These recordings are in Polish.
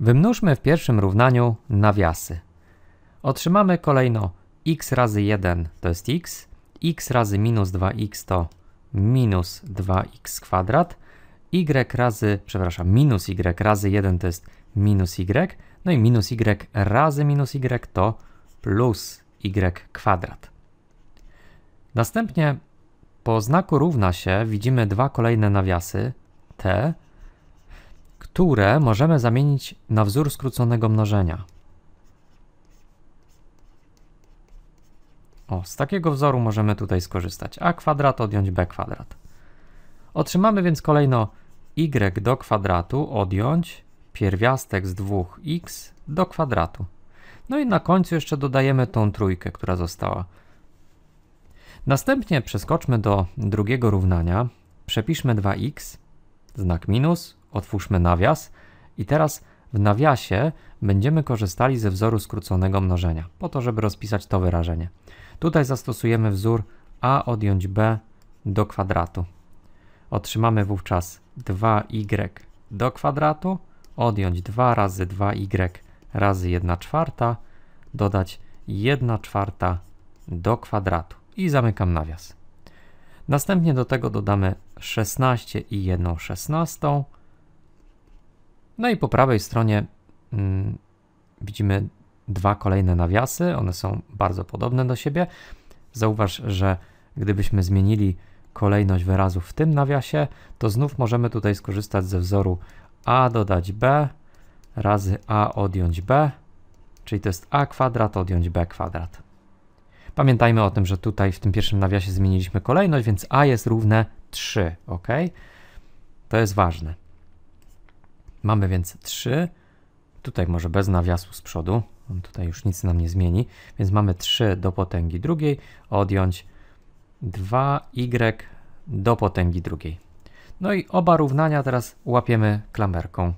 Wymnóżmy w pierwszym równaniu nawiasy. Otrzymamy kolejno x razy 1 to jest x, x razy minus 2x to minus 2x kwadrat, y razy, przepraszam, minus y razy 1 to jest minus y, no i minus y razy minus y to plus y kwadrat. Następnie po znaku równa się widzimy dwa kolejne nawiasy, t które możemy zamienić na wzór skróconego mnożenia. O, z takiego wzoru możemy tutaj skorzystać. A kwadrat odjąć b kwadrat. Otrzymamy więc kolejno y do kwadratu odjąć pierwiastek z 2x do kwadratu. No i na końcu jeszcze dodajemy tą trójkę, która została. Następnie przeskoczmy do drugiego równania. Przepiszmy 2x, znak minus, Otwórzmy nawias i teraz w nawiasie będziemy korzystali ze wzoru skróconego mnożenia, po to, żeby rozpisać to wyrażenie. Tutaj zastosujemy wzór a odjąć b do kwadratu. Otrzymamy wówczas 2y do kwadratu, odjąć 2 razy 2y razy 1 czwarta, dodać 1 czwarta do kwadratu i zamykam nawias. Następnie do tego dodamy 16 i 1 szesnastą, no i po prawej stronie mm, widzimy dwa kolejne nawiasy. One są bardzo podobne do siebie. Zauważ, że gdybyśmy zmienili kolejność wyrazów w tym nawiasie, to znów możemy tutaj skorzystać ze wzoru a dodać b razy a odjąć b, czyli to jest a kwadrat odjąć b kwadrat. Pamiętajmy o tym, że tutaj w tym pierwszym nawiasie zmieniliśmy kolejność, więc a jest równe 3, ok? To jest ważne. Mamy więc 3. Tutaj może bez nawiasu z przodu. Tutaj już nic nam nie zmieni. Więc mamy 3 do potęgi drugiej. Odjąć 2y do potęgi drugiej. No i oba równania teraz łapiemy klamerką.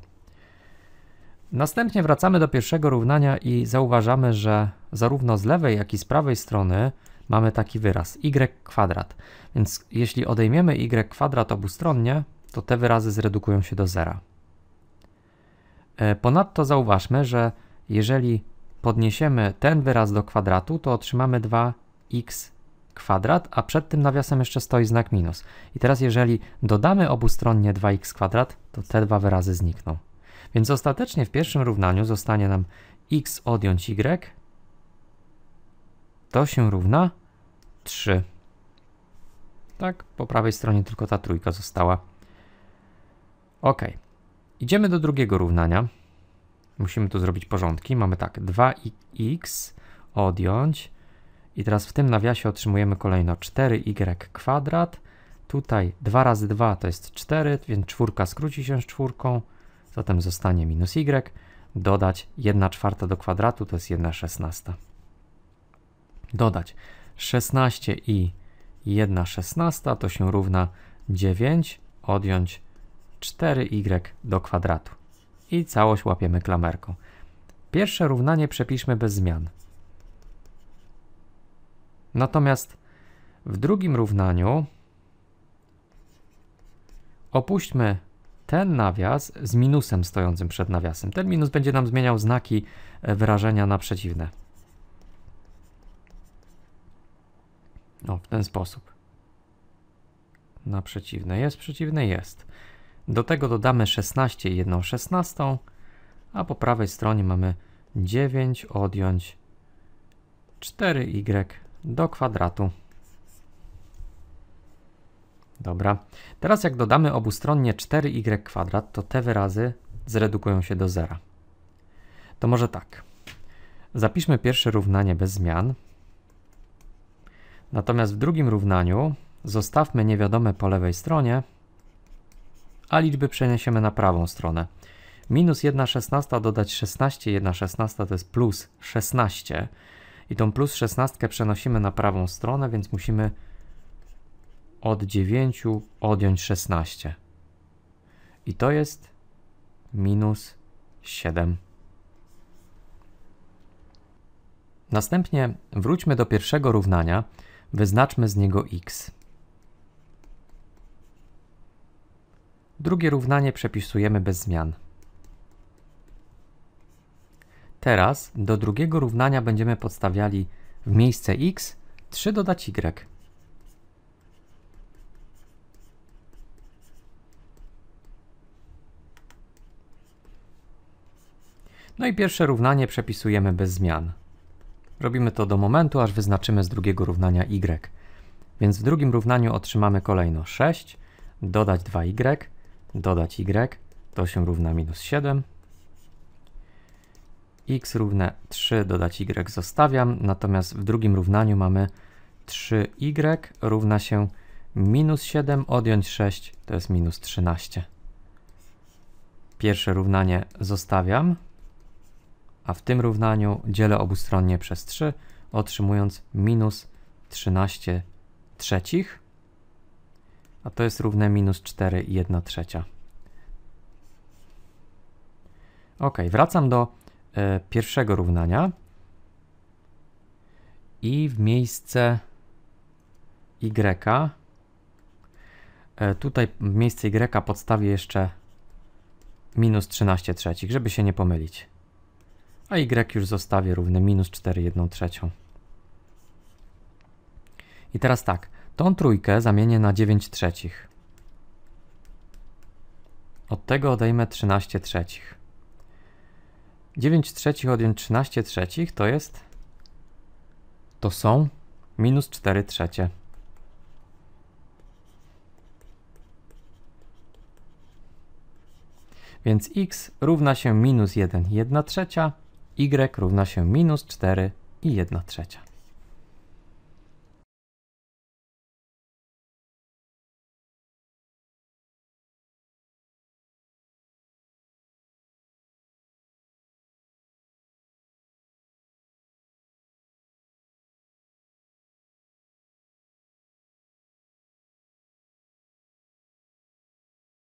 Następnie wracamy do pierwszego równania i zauważamy, że zarówno z lewej, jak i z prawej strony mamy taki wyraz y kwadrat. Więc jeśli odejmiemy y kwadrat obustronnie, to te wyrazy zredukują się do zera. E, ponadto zauważmy, że jeżeli podniesiemy ten wyraz do kwadratu, to otrzymamy 2x kwadrat, a przed tym nawiasem jeszcze stoi znak minus. I teraz jeżeli dodamy obustronnie 2x kwadrat, to te dwa wyrazy znikną. Więc ostatecznie w pierwszym równaniu zostanie nam x odjąć y, to się równa 3. Tak, po prawej stronie tylko ta trójka została. Ok, Idziemy do drugiego równania. Musimy tu zrobić porządki. Mamy tak, 2x odjąć i teraz w tym nawiasie otrzymujemy kolejno 4y y kwadrat. Tutaj 2 razy 2 to jest 4, więc czwórka skróci się z czwórką, zatem zostanie minus y. Dodać 1 czwarta do kwadratu to jest 1 szesnasta. Dodać 16 i 1 szesnasta to się równa 9, odjąć 4y y do kwadratu. I całość łapiemy klamerką. Pierwsze równanie przepiszmy bez zmian. Natomiast w drugim równaniu opuśćmy ten nawias z minusem stojącym przed nawiasem. Ten minus będzie nam zmieniał znaki e, wyrażenia na przeciwne. No, w ten sposób. Na przeciwne jest, przeciwne jest. Do tego dodamy 16 i 1 16, a po prawej stronie mamy 9 odjąć 4y y do kwadratu. Dobra, teraz jak dodamy obustronnie 4y y kwadrat, to te wyrazy zredukują się do zera. To może tak. Zapiszmy pierwsze równanie bez zmian. Natomiast w drugim równaniu zostawmy niewiadome po lewej stronie, a liczby przeniesiemy na prawą stronę. Minus 1 szesnasta dodać 16, 1 szesnasta to jest plus 16 i tą plus 16 przenosimy na prawą stronę, więc musimy od 9 odjąć 16. I to jest minus 7. Następnie wróćmy do pierwszego równania, wyznaczmy z niego x. Drugie równanie przepisujemy bez zmian. Teraz do drugiego równania będziemy podstawiali w miejsce x 3 dodać y. No i pierwsze równanie przepisujemy bez zmian. Robimy to do momentu, aż wyznaczymy z drugiego równania y. Więc w drugim równaniu otrzymamy kolejno 6 dodać 2y dodać y, to się równa minus 7. x równe 3, dodać y zostawiam, natomiast w drugim równaniu mamy 3y y równa się minus 7, odjąć 6, to jest minus 13. Pierwsze równanie zostawiam, a w tym równaniu dzielę obustronnie przez 3, otrzymując minus 13 trzecich a to jest równe minus 4 i 1 trzecia. Ok, wracam do y, pierwszego równania i w miejsce y y, tutaj w miejsce y podstawię jeszcze minus 13 trzecich, żeby się nie pomylić. A y już zostawię równe minus 4 1 trzecią. I teraz tak, Tą trójkę zamienię na 9 trzecich. Od tego odejmę 13 trzecich. 9 trzecich odjąć 13 trzecich to jest... To są minus 4 trzecie. Więc x równa się minus 1, 1 trzecia, y równa się minus 4 i 1 trzecia.